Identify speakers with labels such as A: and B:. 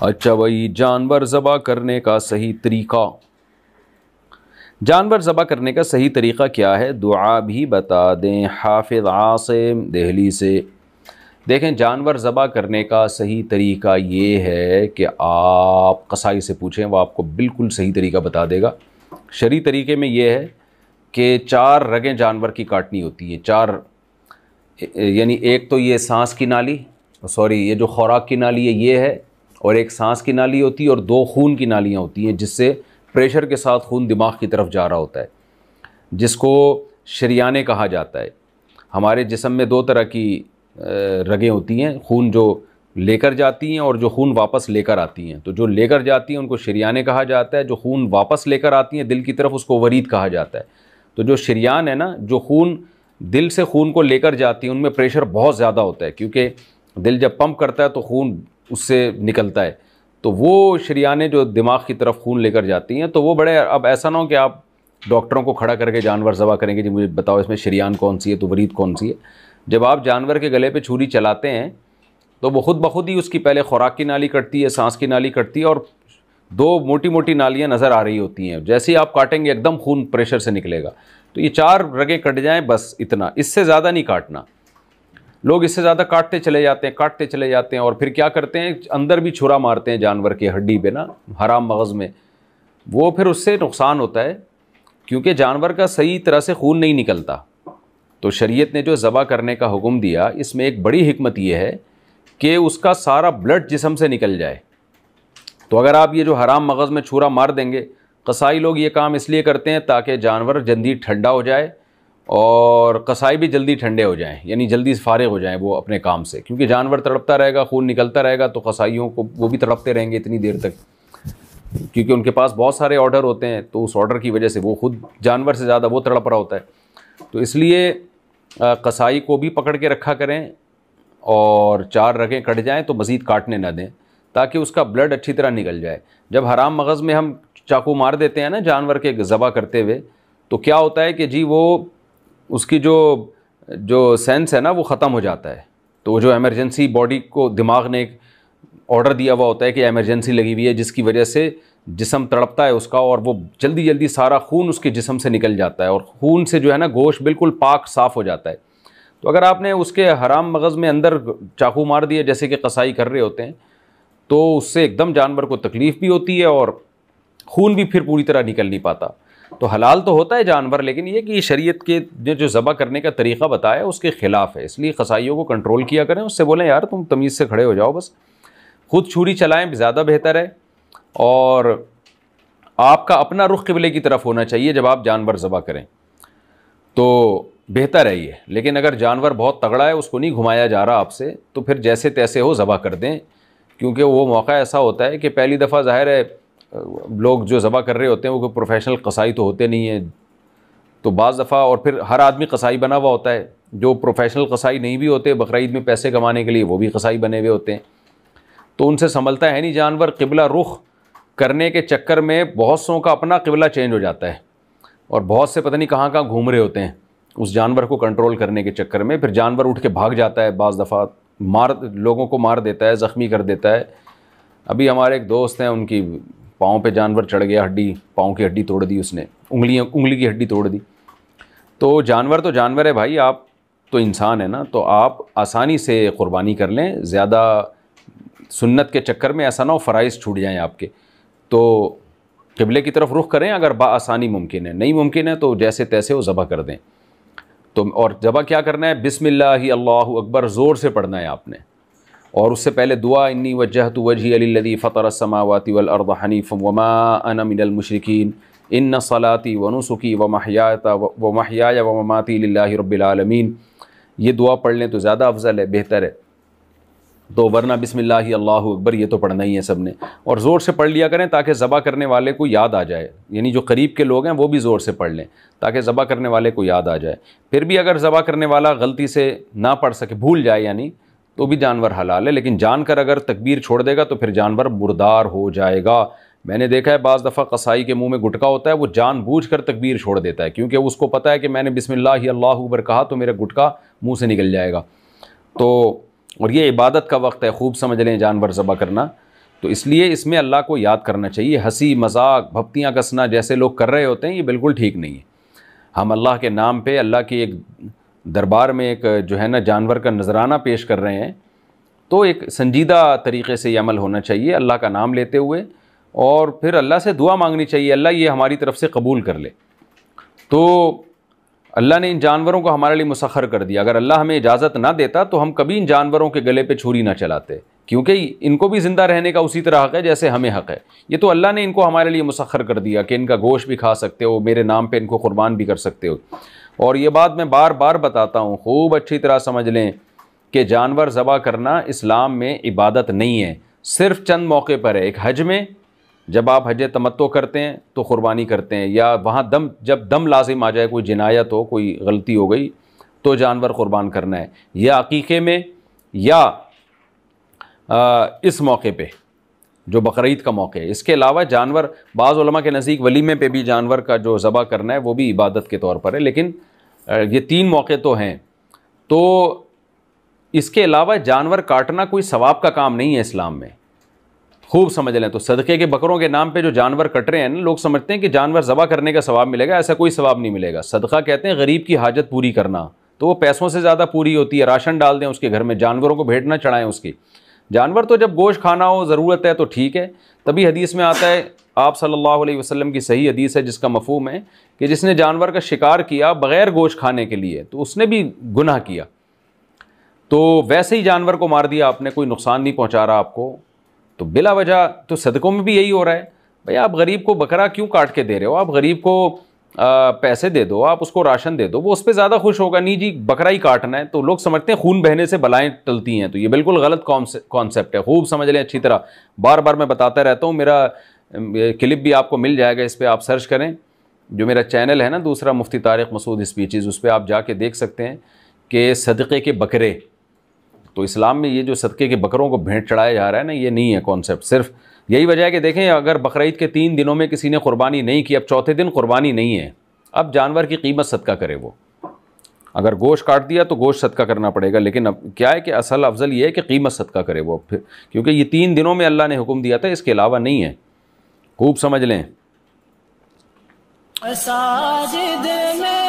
A: اچھا بھائی جانور ذبح کرنے کا صحیح طریقہ جانور ذبح کرنے کا صحیح طریقہ کیا ہے دعا بھی بتا دیں حافظ عاصم دہلی سے دیکھیں جانور ذبح کرنے کا صحیح طریقہ یہ ہے کہ آپ قصائی سے پوچھیں وہ آپ کو بالکل صحیح طریقہ بتا دے گا شرعی طریقے میں یہ ہے کہ چار رگیں جانور کی کاٹنی ہوتی ہیں چار یعنی ایک تو یہ سانس کی نالی سوری یہ جو خوراک کی نالی ہے یہ ہے اور ایک سانس کی نالی ہوتی ہے اور دو خون کی نالیاں ہوتی ہیں جس سے پریشر کے ساتھ خون دماغ کی طرف جا رہا ہوتا ہے جس کو شریانے کہا جاتا ہے ہمارے جسم میں دو طرح کی رگیں ہوتی ہیں خون جو لے کر جاتی ہیں اور جو خون واپس لے کر آتی ہیں تو جو لے کر جاتی ہیں ان کو شریانے کہا جاتا ہے جو خون واپس لے کر آتی ہیں دل کی طرف اس کو ورید کہا جاتا ہے تو جو شریان ہے نا جو خون دل سے خون کو لے کر جاتی ہیں ان میں پریشر بہت زیادہ ہوتا ہے کیونکہ دل جب پمپ کرتا ہے تو خون اس سے نکلتا ہے تو وہ شریانے جو دماغ کی طرف خون لے کر جاتی ہیں تو وہ بڑے اب ایسا نہ ہو کہ آپ ڈاکٹروں کو کھڑا کر کے جانور ذبح کریں گے جی مجھے بتاؤ اس میں شریان کون سی ہے تو ورید کون سی ہے جب آپ جانور کے گلے پہ چھری چلاتے ہیں تو وہ خود بخود ہی اس کی پہلے خوراک کی نالی کٹتی ہے سانس کی نالی کٹتی ہے اور دو موٹی موٹی نالیاں نظر آ رہی ہوتی ہیں جیسے ہی آپ کاٹیں گے ایک دم خون پریشر سے نکلے گا تو یہ چار رگیں کٹ جائیں بس اتنا اس سے زیادہ نہیں کاٹنا لوگ اس سے زیادہ کاٹتے چلے جاتے ہیں کاٹتے چلے جاتے ہیں اور پھر کیا کرتے ہیں اندر بھی چھرا مارتے ہیں جانور کے ہڈی پہ نا حرام مغز میں وہ پھر اس سے نقصان ہوتا ہے کیونکہ جانور کا صحیح طرح سے خون نہیں نکلتا تو شریعت نے جو ذبح کرنے کا حکم دیا اس میں ایک بڑی حکمت یہ ہے کہ اس کا سارا بلڈ جسم سے نکل جائے تو اگر آپ یہ جو حرام مغز میں چھورا مار دیں گے قصائی لوگ یہ کام اس لیے کرتے ہیں تاکہ جانور جلدی ٹھنڈا ہو جائے اور قصائی بھی جلدی ٹھنڈے ہو جائیں یعنی جلدی فارغ ہو جائیں وہ اپنے کام سے کیونکہ جانور تڑپتا رہے گا خون نکلتا رہے گا تو قصائیوں کو وہ بھی تڑپتے رہیں گے اتنی دیر تک کیونکہ ان کے پاس بہت سارے آڈر ہوتے ہیں تو اس آرڈر کی وجہ سے وہ خود جانور سے زیادہ وہ تڑپ رہا ہوتا ہے تو اس لیے قصائی کو بھی پکڑ کے رکھا کریں اور چار رگیں کٹ جائیں تو مزید کاٹنے نہ دیں تاکہ اس کا بلڈ اچھی طرح نکل جائے جب حرام مغز میں ہم چاقو مار دیتے ہیں نا جانور کے ذبح کرتے ہوئے تو کیا ہوتا ہے کہ جی وہ اس کی جو جو سینس ہے نا وہ ختم ہو جاتا ہے تو وہ جو ایمرجنسی باڈی کو دماغ نے ایک آڈر دیا ہوا ہوتا ہے کہ ایمرجنسی لگی ہوئی ہے جس کی وجہ سے جسم تڑپتا ہے اس کا اور وہ جلدی جلدی سارا خون اس کے جسم سے نکل جاتا ہے اور خون سے جو ہے نا گوشت بالکل پاک صاف ہو جاتا ہے تو اگر آپ نے اس کے حرام مغز میں اندر چاقو مار دیا جیسے کہ قصائی کر رہے ہوتے ہیں تو اس سے ایک دم جانور کو تکلیف بھی ہوتی ہے اور خون بھی پھر پوری طرح نکل نہیں پاتا تو حلال تو ہوتا ہے جانور لیکن یہ کہ شریعت کے جو جو ذبح کرنے کا طریقہ بتایا اس کے خلاف ہے اس لیے قصائیوں کو کنٹرول کیا کریں اس سے بولیں یار تم تمیز سے کھڑے ہو جاؤ بس خود چھری چلائیں زیادہ بہتر ہے اور آپ کا اپنا رخ قبلے کی طرف ہونا چاہیے جب آپ جانور ذبح کریں تو بہتر ہے یہ لیکن اگر جانور بہت تگڑا ہے اس کو نہیں گھمایا جا رہا آپ سے تو پھر جیسے تیسے ہو ذبح کر دیں کیونکہ وہ موقع ایسا ہوتا ہے کہ پہلی دفعہ ظاہر ہے لوگ جو ذبح کر رہے ہوتے ہیں وہ کوئی پروفیشنل قصائی تو ہوتے نہیں ہیں تو بعض دفعہ اور پھر ہر آدمی قصائی بنا ہوا ہوتا ہے جو پروفیشنل قصائی نہیں بھی ہوتے بقرعید میں پیسے کمانے کے لیے وہ بھی قصائی بنے ہوئے ہوتے ہیں تو ان سے سنبھلتا ہے نہیں جانور قبلہ رخ کرنے کے چکر میں بہت سوں کا اپنا قبلہ چینج ہو جاتا ہے اور بہت سے پتہ نہیں کہاں کہاں گھوم رہے ہوتے ہیں اس جانور کو کنٹرول کرنے کے چکر میں پھر جانور اٹھ کے بھاگ جاتا ہے بعض دفعہ مار لوگوں کو مار دیتا ہے زخمی کر دیتا ہے ابھی ہمارے ایک دوست ہیں ان کی پاؤں پہ جانور چڑھ گیا ہڈی پاؤں کی ہڈی توڑ دی اس نے انگلی انگلی کی ہڈی توڑ دی تو جانور تو جانور ہے بھائی آپ تو انسان ہیں نا تو آپ آسانی سے قربانی کر لیں زیادہ سنت کے چکر میں ایسا نہ ہو فرائض چھوٹ جائیں آپ کے تو قبلے کی طرف رخ کریں اگر بآسانی ممکن ہے نہیں ممکن ہے تو جیسے تیسے وہ ذبح کر دیں تو اور ذبح کیا کرنا ہے بسم ہی اللہ اکبر زور سے پڑھنا ہے آپ نے اور اس سے پہلے دعا انی وجہ تو وجہ علی لدی فطر حنیف وما انا من المشرقین ان وََیات و نسخی و و و محیات محیا مماتی اللہ رب العالمین یہ دعا پڑھ لیں تو زیادہ افضل ہے بہتر ہے تو ورنہ بسم اللہ اللہ اکبر یہ تو پڑھنا ہی ہے سب نے اور زور سے پڑھ لیا کریں تاکہ ذبح کرنے والے کو یاد آ جائے یعنی جو قریب کے لوگ ہیں وہ بھی زور سے پڑھ لیں تاکہ ذبح کرنے والے کو یاد آ جائے پھر بھی اگر ذبح کرنے والا غلطی سے نہ پڑھ سکے بھول جائے یعنی تو بھی جانور حلال ہے لیکن جان کر اگر تکبیر چھوڑ دے گا تو پھر جانور بردار ہو جائے گا میں نے دیکھا ہے بعض دفعہ قصائی کے منہ میں گٹکا ہوتا ہے وہ جان بوجھ کر تکبیر چھوڑ دیتا ہے کیونکہ اس کو پتہ ہے کہ میں نے بسم اللہ اللہ اکبر کہا تو میرا گٹکا منہ سے نکل جائے گا تو اور یہ عبادت کا وقت ہے خوب سمجھ لیں جانور ذبح کرنا تو اس لیے اس میں اللہ کو یاد کرنا چاہیے ہنسی مذاق بھپتیاں کسنا جیسے لوگ کر رہے ہوتے ہیں یہ بالکل ٹھیک نہیں ہے ہم اللہ کے نام پہ اللہ کی ایک دربار میں ایک جو ہے نا جانور کا نذرانہ پیش کر رہے ہیں تو ایک سنجیدہ طریقے سے یہ عمل ہونا چاہیے اللہ کا نام لیتے ہوئے اور پھر اللہ سے دعا مانگنی چاہیے اللہ یہ ہماری طرف سے قبول کر لے تو اللہ نے ان جانوروں کو ہمارے لیے مسخر کر دیا اگر اللہ ہمیں اجازت نہ دیتا تو ہم کبھی ان جانوروں کے گلے پہ چھری نہ چلاتے کیونکہ ان کو بھی زندہ رہنے کا اسی طرح حق ہے جیسے ہمیں حق ہے یہ تو اللہ نے ان کو ہمارے لیے مسخر کر دیا کہ ان کا گوشت بھی کھا سکتے ہو میرے نام پہ ان کو قربان بھی کر سکتے ہو اور یہ بات میں بار بار بتاتا ہوں خوب اچھی طرح سمجھ لیں کہ جانور ذبح کرنا اسلام میں عبادت نہیں ہے صرف چند موقع پر ہے ایک حج میں جب آپ حج تمتو کرتے ہیں تو قربانی کرتے ہیں یا وہاں دم جب دم لازم آ جائے کوئی جنایت ہو کوئی غلطی ہو گئی تو جانور قربان کرنا ہے یا عقیقے میں یا اس موقع پہ جو بقرعید کا موقع ہے اس کے علاوہ جانور بعض علماء کے نزدیک ولیمے پہ بھی جانور کا جو ذبح کرنا ہے وہ بھی عبادت کے طور پر ہے لیکن یہ تین موقع تو ہیں تو اس کے علاوہ جانور کاٹنا کوئی ثواب کا کام نہیں ہے اسلام میں خوب سمجھ لیں تو صدقے کے بکروں کے نام پہ جو جانور کٹ رہے ہیں نا لوگ سمجھتے ہیں کہ جانور ذبح کرنے کا ثواب ملے گا ایسا کوئی ثواب نہیں ملے گا صدقہ کہتے ہیں غریب کی حاجت پوری کرنا تو وہ پیسوں سے زیادہ پوری ہوتی ہے راشن ڈال دیں اس کے گھر میں جانوروں کو بھیٹنا چڑھائیں اس کی جانور تو جب گوشت کھانا ہو ضرورت ہے تو ٹھیک ہے تبھی حدیث میں آتا ہے آپ صلی اللہ علیہ وسلم کی صحیح حدیث ہے جس کا مفہوم ہے کہ جس نے جانور کا شکار کیا بغیر گوشت کھانے کے لیے تو اس نے بھی گناہ کیا تو ویسے ہی جانور کو مار دیا آپ نے کوئی نقصان نہیں پہنچا رہا آپ کو تو بلا وجہ تو صدقوں میں بھی یہی ہو رہا ہے بھائی آپ غریب کو بکرا کیوں کاٹ کے دے رہے ہو آپ غریب کو پیسے دے دو آپ اس کو راشن دے دو وہ اس پہ زیادہ خوش ہوگا نہیں جی بکرا ہی کاٹنا ہے تو لوگ سمجھتے ہیں خون بہنے سے بلائیں ٹلتی ہیں تو یہ بالکل غلط کانسیپٹ ہے خوب سمجھ لیں اچھی طرح بار بار میں بتاتا رہتا ہوں میرا کلپ بھی آپ کو مل جائے گا اس پہ آپ سرچ کریں جو میرا چینل ہے نا دوسرا مفتی طارق مسعود اسپیچز اس پہ آپ جا کے دیکھ سکتے ہیں کہ صدقے کے بکرے تو اسلام میں یہ جو صدقے کے بکروں کو بھینٹ چڑھایا جا رہا ہے نا یہ نہیں ہے کانسیپٹ صرف یہی وجہ ہے کہ دیکھیں اگر بقرعید کے تین دنوں میں کسی نے قربانی نہیں کی اب چوتھے دن قربانی نہیں ہے اب جانور کی قیمت صدقہ کرے وہ اگر گوشت کاٹ دیا تو گوشت صدقہ کرنا پڑے گا لیکن اب کیا ہے کہ اصل افضل یہ ہے کہ قیمت صدقہ کرے وہ پھر کیونکہ یہ تین دنوں میں اللہ نے حکم دیا تھا اس کے علاوہ نہیں ہے خوب سمجھ لیں